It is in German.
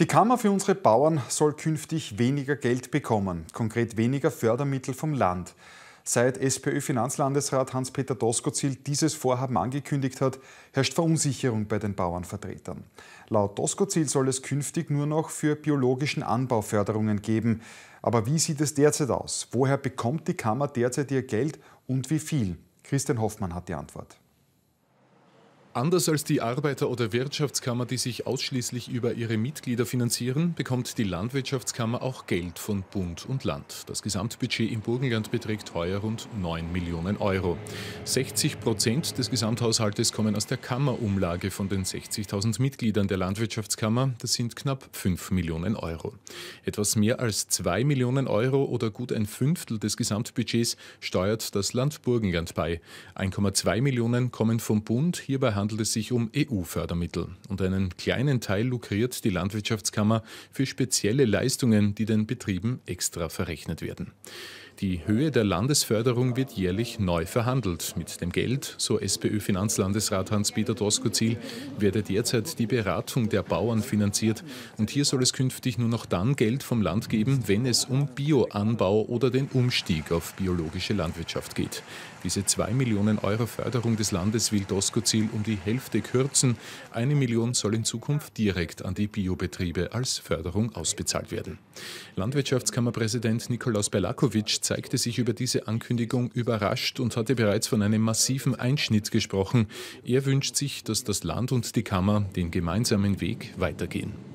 Die Kammer für unsere Bauern soll künftig weniger Geld bekommen, konkret weniger Fördermittel vom Land. Seit SPÖ-Finanzlandesrat Hans-Peter Doskozil dieses Vorhaben angekündigt hat, herrscht Verunsicherung bei den Bauernvertretern. Laut Doskozil soll es künftig nur noch für biologischen Anbau Förderungen geben. Aber wie sieht es derzeit aus? Woher bekommt die Kammer derzeit ihr Geld und wie viel? Christian Hoffmann hat die Antwort. Anders als die Arbeiter- oder Wirtschaftskammer, die sich ausschließlich über ihre Mitglieder finanzieren, bekommt die Landwirtschaftskammer auch Geld von Bund und Land. Das Gesamtbudget im Burgenland beträgt heuer rund 9 Millionen Euro. 60 Prozent des Gesamthaushaltes kommen aus der Kammerumlage von den 60.000 Mitgliedern der Landwirtschaftskammer. Das sind knapp 5 Millionen Euro. Etwas mehr als 2 Millionen Euro oder gut ein Fünftel des Gesamtbudgets steuert das Land Burgenland bei. 1,2 Millionen kommen vom Bund. Hierbei handelt handelt es sich um EU-Fördermittel und einen kleinen Teil lukriert die Landwirtschaftskammer für spezielle Leistungen, die den Betrieben extra verrechnet werden. Die Höhe der Landesförderung wird jährlich neu verhandelt. Mit dem Geld, so SPÖ-Finanzlandesrat Hans-Peter Doskozil, werde derzeit die Beratung der Bauern finanziert. Und hier soll es künftig nur noch dann Geld vom Land geben, wenn es um Bioanbau oder den Umstieg auf biologische Landwirtschaft geht. Diese 2 Millionen Euro Förderung des Landes will Doskozil um die Hälfte kürzen. Eine Million soll in Zukunft direkt an die Biobetriebe als Förderung ausbezahlt werden. Landwirtschaftskammerpräsident Nikolaus Belakowitsch zeigte sich über diese Ankündigung überrascht und hatte bereits von einem massiven Einschnitt gesprochen. Er wünscht sich, dass das Land und die Kammer den gemeinsamen Weg weitergehen.